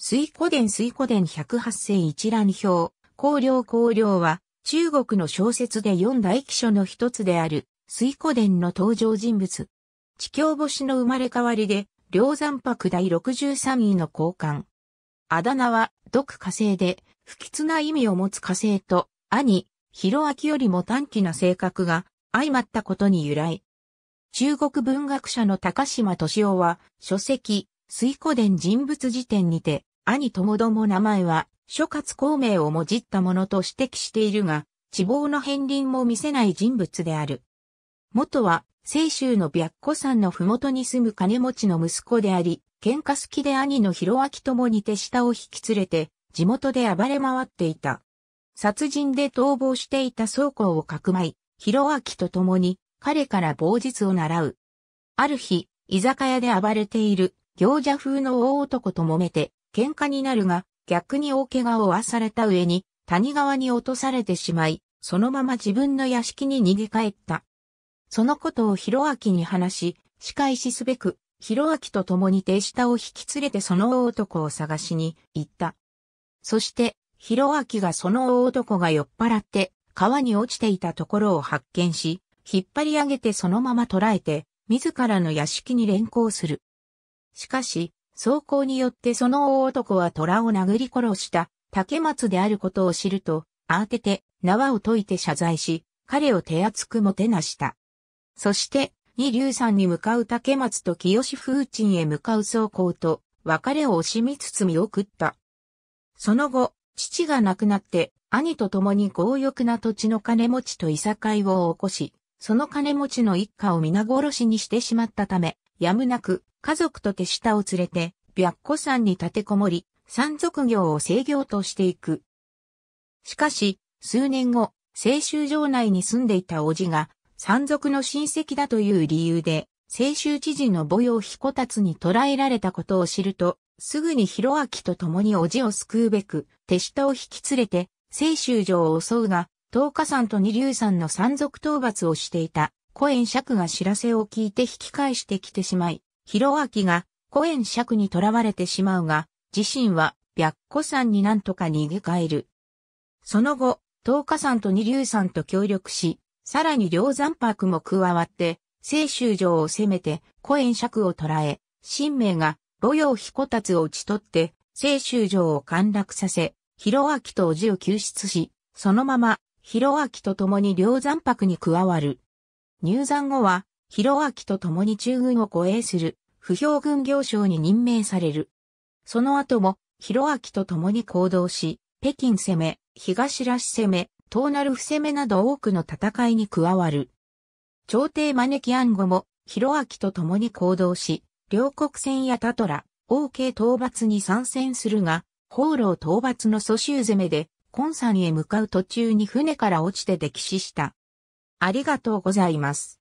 水古伝水古伝108世一覧表、香領、香領は、中国の小説で四大記書の一つである、水古伝の登場人物。地境星の生まれ変わりで、梁山白第63位の交換。あだ名は、毒火星で、不吉な意味を持つ火星と、兄、広明よりも短気な性格が、相まったことに由来。中国文学者の高島敏夫は、書籍、水古伝人物辞典にて、兄ともども名前は、諸葛孔明をもじったものと指摘しているが、地望の片鱗も見せない人物である。元は、清州の白虎山の麓に住む金持ちの息子であり、喧嘩好きで兄の広明ともに手下を引き連れて、地元で暴れ回っていた。殺人で逃亡していた倉庫をかくまい、広明と共に彼から傍術を習う。ある日、居酒屋で暴れている行者風の大男と揉めて、喧嘩になるが、逆に大怪我を負わされた上に、谷川に落とされてしまい、そのまま自分の屋敷に逃げ帰った。そのことを広明に話し、仕返しすべく、広明と共に手下を引き連れてその大男を探しに行った。そして、広明がその大男が酔っ払って、川に落ちていたところを発見し、引っ張り上げてそのまま捕らえて、自らの屋敷に連行する。しかし、走行によってその大男は虎を殴り殺した竹松であることを知ると、慌てて縄を解いて謝罪し、彼を手厚くもてなした。そして、二流山に向かう竹松と清風鎮へ向かう走行と、別れを惜しみつつ見送った。その後、父が亡くなって、兄と共に強欲な土地の金持ちといさかいを起こし、その金持ちの一家を皆殺しにしてしまったため、やむなく家族と手下を連れて、白虎山に立てこもり、山賊業を制業としていく。しかし、数年後、青州城内に住んでいた叔父が、山賊の親戚だという理由で、青州知事の母用彦達に捕らえられたことを知ると、すぐに広明と共に叔父を救うべく、手下を引き連れて、青州城を襲うが、東華山と二流山の山賊討伐をしていた、古縁釈が知らせを聞いて引き返してきてしまい、広明が、古円尺に囚われてしまうが、自身は、白虎山になんとか逃げ帰る。その後、東華山と二流山と協力し、さらに両山泊も加わって、清州城を攻めて、古円尺を捕らえ、神明が、路陽彦達を討ち取って、清州城を陥落させ、広明とおじを救出し、そのまま、広明と共に両山泊に加わる。入山後は、広明と共に中軍を護衛する不評軍行省に任命される。その後も、広明と共に行動し、北京攻め、東らし攻め、東なる伏攻めなど多くの戦いに加わる。朝廷招き暗号も、広明と共に行動し、両国戦やタトラ、王家討伐に参戦するが、放浪討伐の蘇州攻めで、昆山へ向かう途中に船から落ちて溺死した。ありがとうございます。